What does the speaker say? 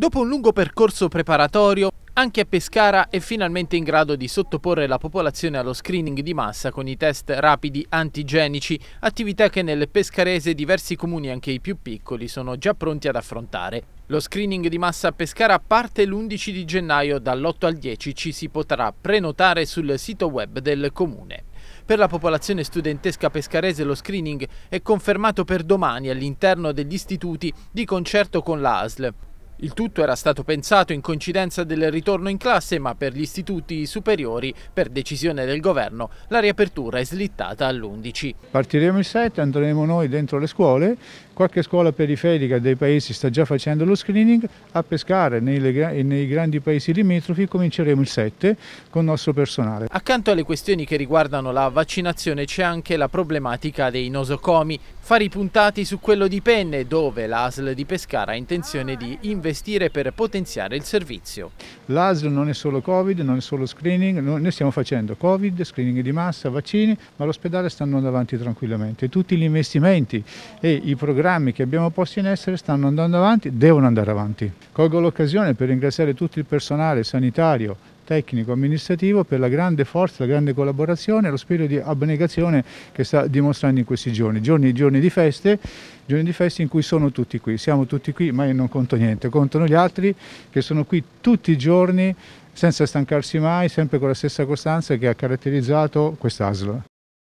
Dopo un lungo percorso preparatorio, anche a Pescara è finalmente in grado di sottoporre la popolazione allo screening di massa con i test rapidi antigenici, attività che nel pescarese diversi comuni, anche i più piccoli, sono già pronti ad affrontare. Lo screening di massa a Pescara parte l'11 di gennaio, dall'8 al 10 ci si potrà prenotare sul sito web del comune. Per la popolazione studentesca pescarese lo screening è confermato per domani all'interno degli istituti di concerto con la ASL. Il tutto era stato pensato in coincidenza del ritorno in classe, ma per gli istituti superiori, per decisione del governo, la riapertura è slittata all'11. Partiremo il 7, andremo noi dentro le scuole qualche scuola periferica dei paesi sta già facendo lo screening, a pescare nei, nei grandi paesi limitrofi cominceremo il 7 con il nostro personale. Accanto alle questioni che riguardano la vaccinazione c'è anche la problematica dei nosocomi, fare i puntati su quello di Penne dove l'ASL di Pescara ha intenzione di investire per potenziare il servizio. L'ASL non è solo Covid, non è solo screening, noi stiamo facendo Covid, screening di massa, vaccini, ma l'ospedale sta andando avanti tranquillamente. Tutti gli investimenti e i programmi programmi che abbiamo posto in essere stanno andando avanti, devono andare avanti. Colgo l'occasione per ringraziare tutto il personale sanitario, tecnico, amministrativo per la grande forza, la grande collaborazione e lo spirito di abnegazione che sta dimostrando in questi giorni. Giorni, giorni, di feste, giorni di feste in cui sono tutti qui, siamo tutti qui, ma io non conto niente, contano gli altri che sono qui tutti i giorni senza stancarsi mai, sempre con la stessa costanza che ha caratterizzato quest'aslo.